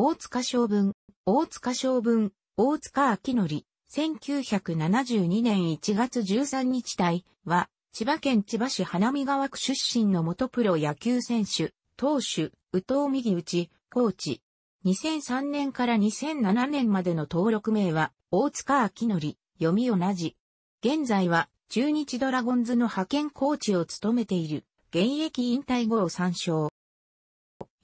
大塚将軍、大塚将軍、大塚明則、1972年1月13日隊は、千葉県千葉市花見川区出身の元プロ野球選手、投手、宇藤右内、コーチ。2003年から2007年までの登録名は、大塚明則、読み同じ。現在は、中日ドラゴンズの派遣コーチを務めている、現役引退後を参照。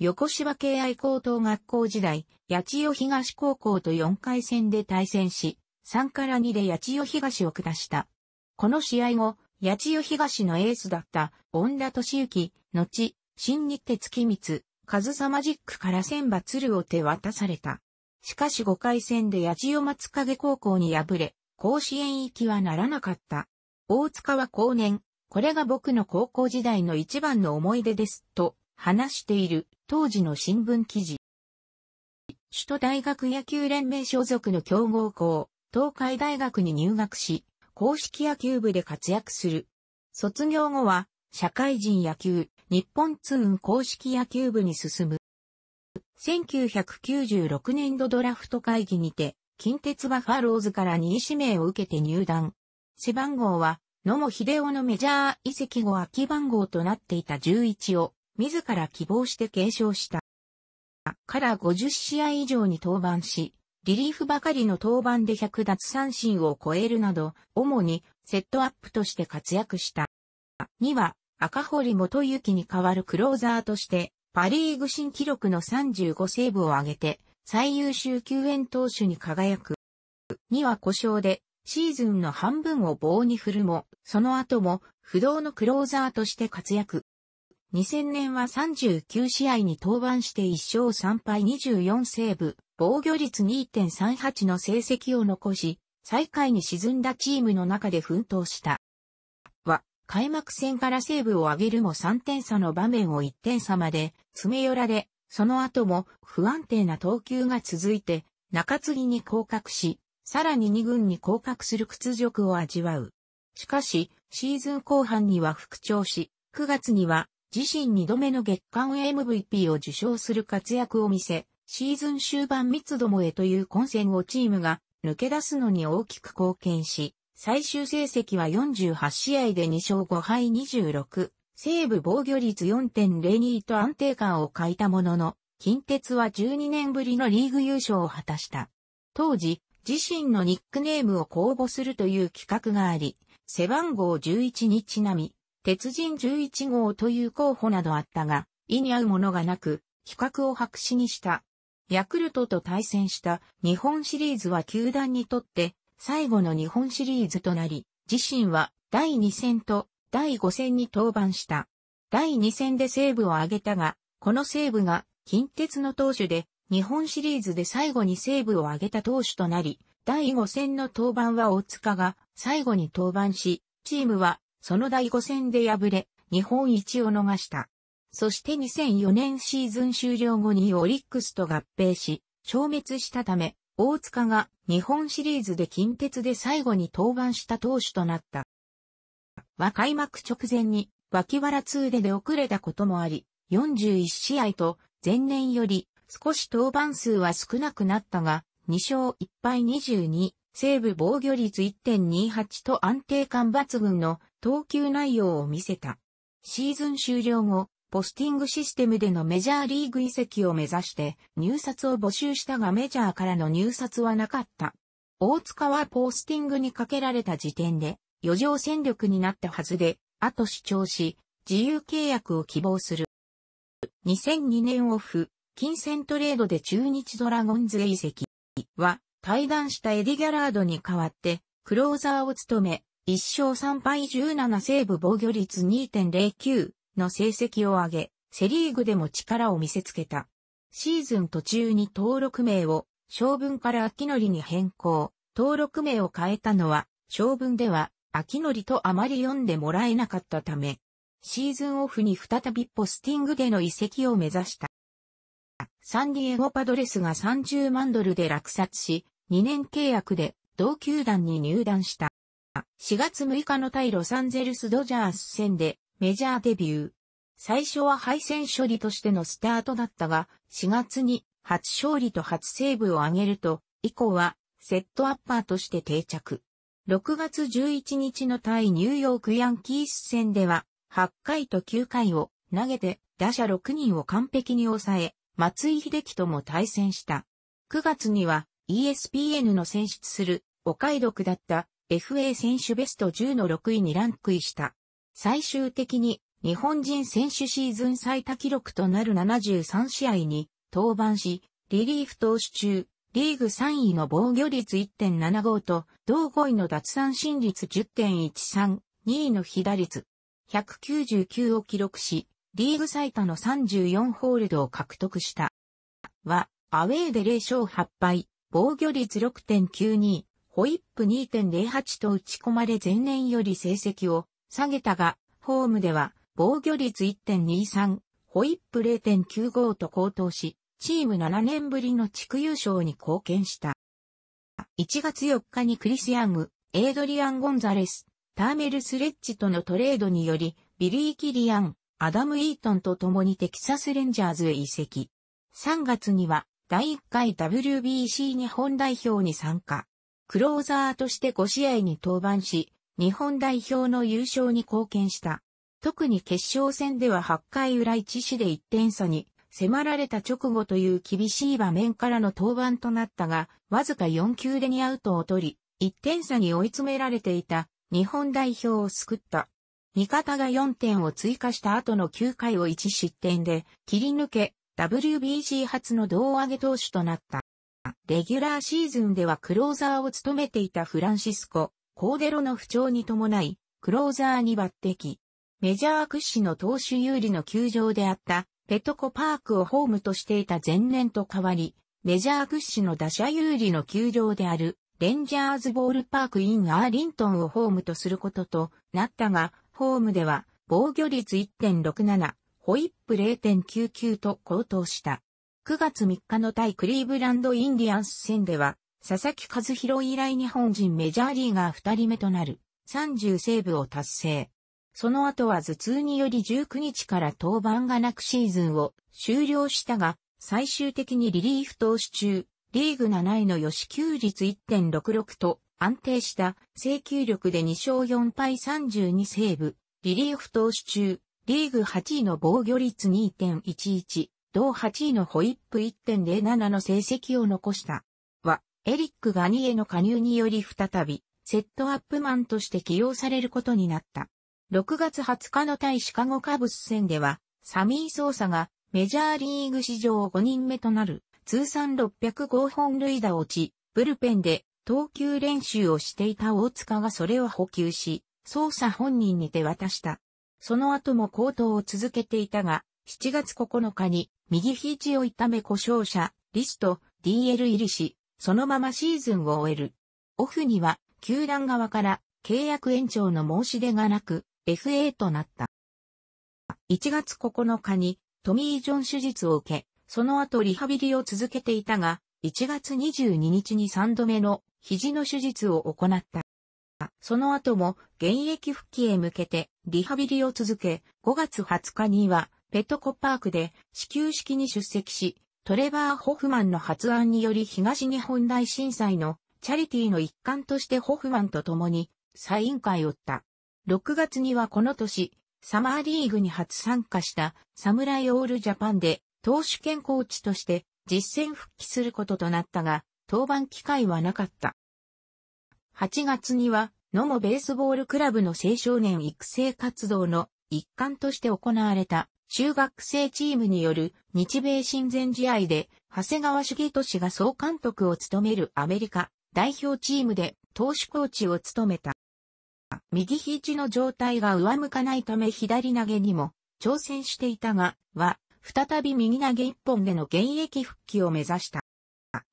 横芝系愛高等学校時代、八千代東高校と4回戦で対戦し、3から2で八千代東を下した。この試合後、八千代東のエースだった、恩田敏之、後、新日鉄木光、ズサマジックから千葉鶴を手渡された。しかし5回戦で八千代松影高校に敗れ、甲子園行きはならなかった。大塚は後年、これが僕の高校時代の一番の思い出です、と話している。当時の新聞記事。首都大学野球連盟所属の強豪校、東海大学に入学し、公式野球部で活躍する。卒業後は、社会人野球、日本通運公式野球部に進む。1996年度ドラフト会議にて、近鉄バファローズから2位指名を受けて入団。背番号は、野茂秀夫のメジャー移籍後空き番号となっていた11を自ら希望して継承した。から50試合以上に登板し、リリーフばかりの登板で100奪三振を超えるなど、主にセットアップとして活躍した。2は、赤堀元幸に代わるクローザーとして、パリーグ新記録の35セーブを挙げて、最優秀救援投手に輝く。2は故障で、シーズンの半分を棒に振るも、その後も不動のクローザーとして活躍。2000年は39試合に登板して1勝3敗24セーブ、防御率2.38の成績を残し、最下位に沈んだチームの中で奮闘した。は、開幕戦からセーブを上げるも3点差の場面を1点差まで詰め寄られ、その後も不安定な投球が続いて、中継ぎに降格し、さらに2軍に降格する屈辱を味わう。しかし、シーズン後半には復調し、9月には自身2度目の月間 MVP を受賞する活躍を見せ、シーズン終盤三つどもへという混戦をチームが抜け出すのに大きく貢献し、最終成績は48試合で2勝5敗26、西部防御率4.02と安定感を欠いたものの、近鉄は12年ぶりのリーグ優勝を果たした。当時、自身のニックネームを公募するという企画があり、背番号11にちなみ、鉄人11号という候補などあったが、意に合うものがなく、比較を白紙にした。ヤクルトと対戦した日本シリーズは球団にとって最後の日本シリーズとなり、自身は第2戦と第5戦に登板した。第2戦でセーブを挙げたが、このセーブが近鉄の投手で日本シリーズで最後にセーブを挙げた投手となり、第5戦の登板は大塚が最後に登板し、チームはその第5戦で敗れ、日本一を逃した。そして2004年シーズン終了後にオリックスと合併し、消滅したため、大塚が日本シリーズで近鉄で最後に登板した投手となった。は開幕直前に脇腹痛で出遅れたこともあり、41試合と前年より少し登板数は少なくなったが、2勝1敗22西部防御率1.28と安定感抜群の投球内容を見せた。シーズン終了後、ポスティングシステムでのメジャーリーグ移籍を目指して入札を募集したがメジャーからの入札はなかった。大塚はポスティングにかけられた時点で余剰戦力になったはずで、あと主張し、自由契約を希望する。2002年オフ、金銭トレードで中日ドラゴンズへ移籍は退団したエディ・ギャラードに代わって、クローザーを務め、1勝3敗17セーブ防御率2.09の成績を上げ、セリーグでも力を見せつけた。シーズン途中に登録名を、将軍から秋のりに変更。登録名を変えたのは、将軍では、秋のりとあまり読んでもらえなかったため、シーズンオフに再びポスティングでの移籍を目指した。サンディエゴパドレスが30万ドルで落札し、2年契約で同球団に入団した。4月6日の対ロサンゼルスドジャース戦でメジャーデビュー。最初は敗戦処理としてのスタートだったが、4月に初勝利と初セーブを挙げると、以降はセットアッパーとして定着。6月11日の対ニューヨークヤンキース戦では、8回と9回を投げて打者6人を完璧に抑え、松井秀樹とも対戦した。9月には ESPN の選出するお買い得だった FA 選手ベスト10の6位にランクイした。最終的に日本人選手シーズン最多記録となる73試合に登板し、リリーフ投手中、リーグ3位の防御率1.75と、同5位の奪三振率10.13、2位の被打率199を記録し、リーグ最多の34ホールドを獲得した。は、アウェーで0勝8敗、防御率6.92、ホイップ2.08と打ち込まれ前年より成績を下げたが、ホームでは防御率1.23、ホイップ0.95と高騰し、チーム7年ぶりの地区優勝に貢献した。1月4日にクリス・ヤング、エイドリアン・ゴンザレス、ターメル・スレッジとのトレードにより、ビリー・キリアン、アダム・イートンと共にテキサス・レンジャーズへ移籍。3月には第1回 WBC 日本代表に参加。クローザーとして5試合に登板し、日本代表の優勝に貢献した。特に決勝戦では8回裏1死で1点差に迫られた直後という厳しい場面からの登板となったが、わずか4球で2アウトを取り、1点差に追い詰められていた日本代表を救った。味方が4点を追加した後の9回を1失点で切り抜け、WBC 初の胴上げ投手となった。レギュラーシーズンではクローザーを務めていたフランシスコ、コーデロの不調に伴い、クローザーに抜擢。メジャー屈指の投手有利の球場であった、ペトコパークをホームとしていた前年と変わり、メジャー屈指の打者有利の球場である、レンジャーズボールパークインアーリントンをホームとすることとなったが、ホームでは防御率1.67、ホイップ0.99と高騰した。9月3日の対クリーブランドインディアンス戦では、佐々木和弘以来日本人メジャーリーガー2人目となる30セーブを達成。その後は頭痛により19日から登板がなくシーズンを終了したが、最終的にリリーフ投手中、リーグ7位の吉休率1.66と安定した制球力で2勝4敗32セーブ、リリーフ投手中、リーグ8位の防御率2.11、同8位のホイップ1.07の成績を残した。は、エリック・ガニエの加入により再び、セットアップマンとして起用されることになった。6月20日の対シカゴカブス戦では、サミー・ソーサがメジャーリーグ史上5人目となる通算605本塁打を打ち、ブルペンで投球練習をしていた大塚がそれを補給し、捜査本人に手渡した。その後も高騰を続けていたが、7月9日に右肘を痛め故障者、リスト、DL 入りし、そのままシーズンを終える。オフには、球団側から契約延長の申し出がなく、FA となった。1月9日にトミー・ジョン手術を受け、その後リハビリを続けていたが、1月22日に3度目の肘の手術を行った。その後も現役復帰へ向けてリハビリを続け、5月20日にはペットコパークで始球式に出席し、トレバー・ホフマンの発案により東日本大震災のチャリティーの一環としてホフマンと共にサイン会を打った。6月にはこの年、サマーリーグに初参加したサムライオールジャパンで投手兼コーチとして実戦復帰することとなったが、登板機会はなかった。8月には、野茂ベースボールクラブの青少年育成活動の一環として行われた中学生チームによる日米親善試合で長谷川茂俊が総監督を務めるアメリカ代表チームで投手コーチを務めた。右肘の状態が上向かないため左投げにも挑戦していたが、は、再び右投げ一本での現役復帰を目指した。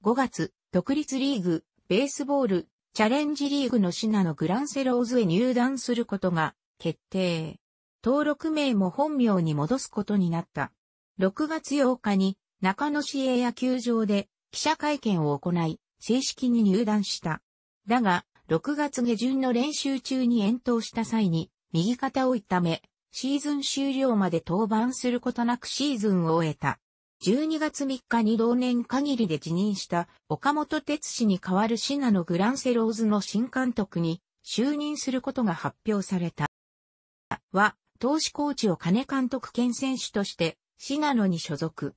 5月、独立リーグ、ベースボール、チャレンジリーグのシナのグランセローズへ入団することが決定。登録名も本名に戻すことになった。6月8日に中野市営野球場で記者会見を行い、正式に入団した。だが、6月下旬の練習中に遠投した際に右肩を痛め、シーズン終了まで登板することなくシーズンを終えた。12月3日に同年限りで辞任した岡本哲氏に代わるシナのグランセローズの新監督に就任することが発表された。は、投資コーチを金監督兼選手としてシナノに所属。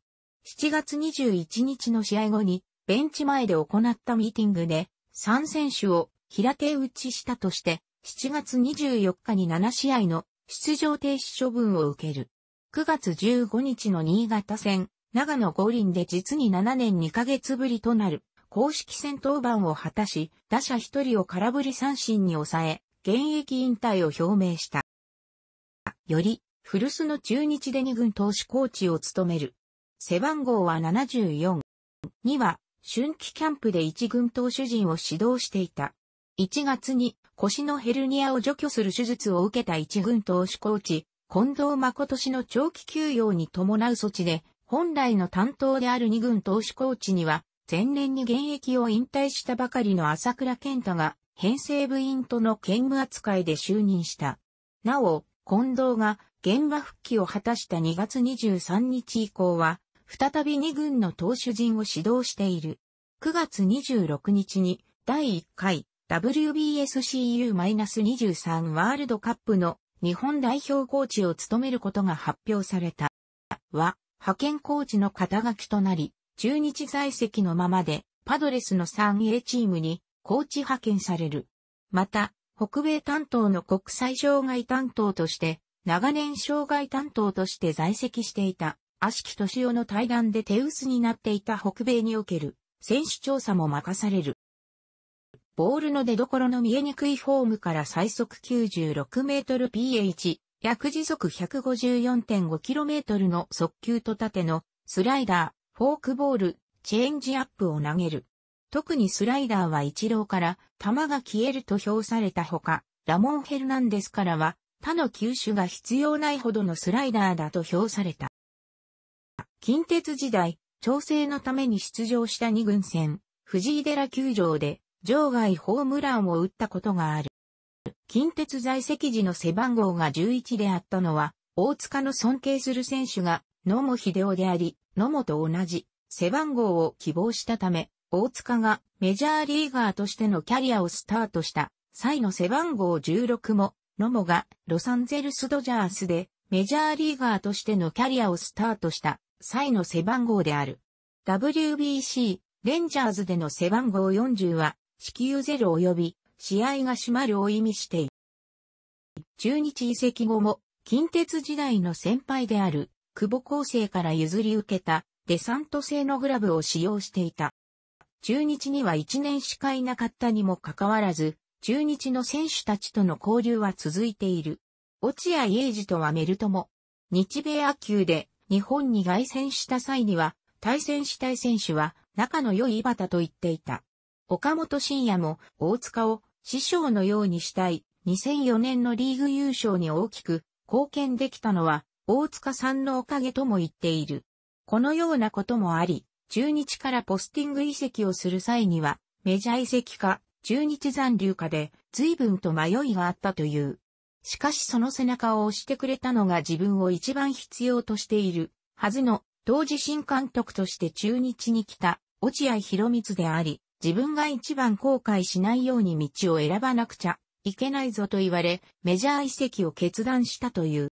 7月21日の試合後にベンチ前で行ったミーティングで3選手を平手打ちしたとして7月24日に7試合の出場停止処分を受ける。9月15日の新潟戦、長野五輪で実に7年2ヶ月ぶりとなる、公式戦登板を果たし、打者一人を空振り三振に抑え、現役引退を表明した。より、古巣の中日で二軍投手コーチを務める。背番号は74。2は、春季キャンプで一軍投手陣を指導していた。1月に腰のヘルニアを除去する手術を受けた一軍投手コーチ、近藤誠氏の長期休養に伴う措置で本来の担当である二軍投手コーチには、前年に現役を引退したばかりの朝倉健太が、編成部員との兼務扱いで就任した。なお、近藤が現場復帰を果たした2月23日以降は、再び二軍の投手陣を指導している。9月26日に第1回 WBSCU-23 ワールドカップの日本代表コーチを務めることが発表された。は、派遣コーチの肩書きとなり、中日在籍のままで、パドレスの 3A チームにコーチ派遣される。また、北米担当の国際障害担当として、長年障害担当として在籍していた、悪しき敏夫の対談で手薄になっていた北米における選手調査も任される。ボールの出所の見えにくいフォームから最速96メートル PH、約時速 154.5km の速球と縦のスライダー、フォークボール、チェンジアップを投げる。特にスライダーは一郎から球が消えると評されたほか、ラモン・ヘルナンデスからは他の球種が必要ないほどのスライダーだと評された。近鉄時代、調整のために出場した2軍戦、藤井寺球場で場外ホームランを打ったことがある。近鉄在籍時の背番号が11であったのは、大塚の尊敬する選手が野茂秀夫であり、野茂と同じ背番号を希望したため、大塚がメジャーリーガーとしてのキャリアをスタートした際の背番号16も、野茂がロサンゼルスドジャースでメジャーリーガーとしてのキャリアをスタートした際の背番号である。WBC レンジャーズでの背番号40は、子球0及び試合が閉まるを意味している。中日移籍後も、近鉄時代の先輩である、久保厚生から譲り受けた、デサント製のグラブを使用していた。中日には1年しかいなかったにもかかわらず、中日の選手たちとの交流は続いている。落合英二とはメルトも、日米野球で日本に凱旋した際には、対戦したい選手は仲の良い井端と言っていた。岡本信也も大塚を師匠のようにしたい。2004年のリーグ優勝に大きく貢献できたのは大塚さんのおかげとも言っている。このようなこともあり、中日からポスティング移籍をする際には、メジャー移籍か、中日残留かで、随分と迷いがあったという。しかしその背中を押してくれたのが自分を一番必要としている、はずの、当時新監督として中日に来た、落合博光であり、自分が一番後悔しないように道を選ばなくちゃいけないぞと言われ、メジャー移籍を決断したという。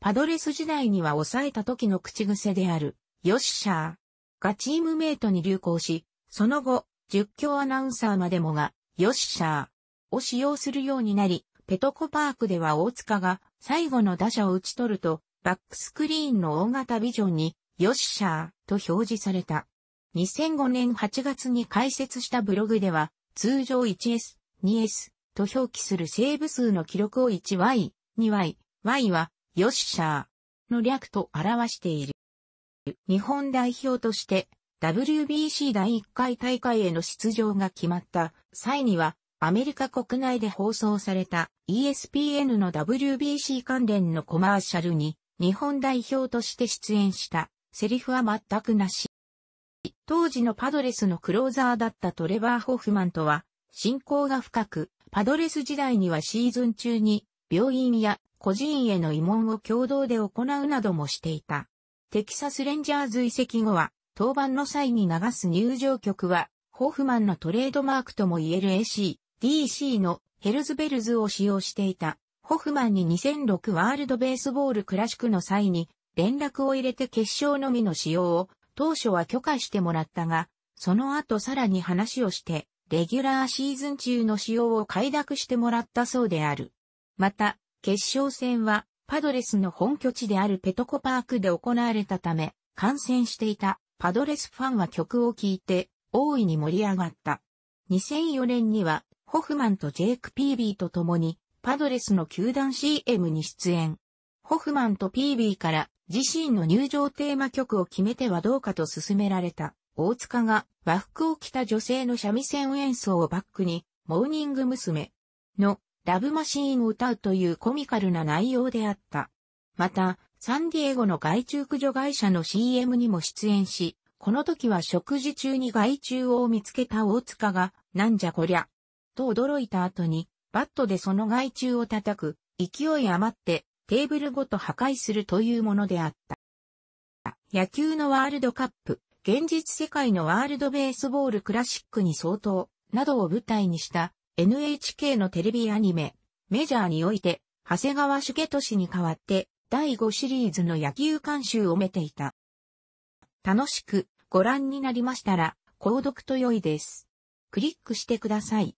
パドレス時代には抑えた時の口癖である、よっしゃーがチームメイトに流行し、その後、実況アナウンサーまでもが、よっしゃーを使用するようになり、ペトコパークでは大塚が最後の打者を打ち取ると、バックスクリーンの大型ビジョンに、よっしゃーと表示された。2005年8月に開設したブログでは、通常 1S、2S と表記するセーブ数の記録を 1Y、2Y、Y は、ヨッシャーの略と表している。日本代表として WBC 第1回大会への出場が決まった際には、アメリカ国内で放送された ESPN の WBC 関連のコマーシャルに日本代表として出演したセリフは全くなし。当時のパドレスのクローザーだったトレバー・ホフマンとは、親交が深く、パドレス時代にはシーズン中に、病院や孤児院への慰問を共同で行うなどもしていた。テキサスレンジャーズ移籍後は、登板の際に流す入場曲は、ホフマンのトレードマークとも言える AC、DC のヘルズベルズを使用していた。ホフマンに2006ワールドベースボールクラシックの際に連絡を入れて決勝のみの使用を当初は許可してもらったが、その後さらに話をして、レギュラーシーズン中の使用を快諾してもらったそうである。また、決勝戦は、パドレスの本拠地であるペトコパークで行われたため、観戦していたパドレスファンは曲を聴いて、大いに盛り上がった。2004年には、ホフマンとジェイク・ピービーと共に、パドレスの球団 CM に出演。ホフマンとピービーから自身の入場テーマ曲を決めてはどうかと勧められた、大塚が和服を着た女性の三味線演奏をバックに、モーニング娘。のラブマシーンを歌うというコミカルな内容であった。また、サンディエゴの外虫駆除会社の CM にも出演し、この時は食事中に害虫を見つけた大塚が、なんじゃこりゃ、と驚いた後に、バットでその害虫を叩く、勢い余って、テーブルごと破壊するというものであった。野球のワールドカップ、現実世界のワールドベースボールクラシックに相当、などを舞台にした NHK のテレビアニメ、メジャーにおいて、長谷川茂俊に代わって、第5シリーズの野球監修をめていた。楽しくご覧になりましたら、購読と良いです。クリックしてください。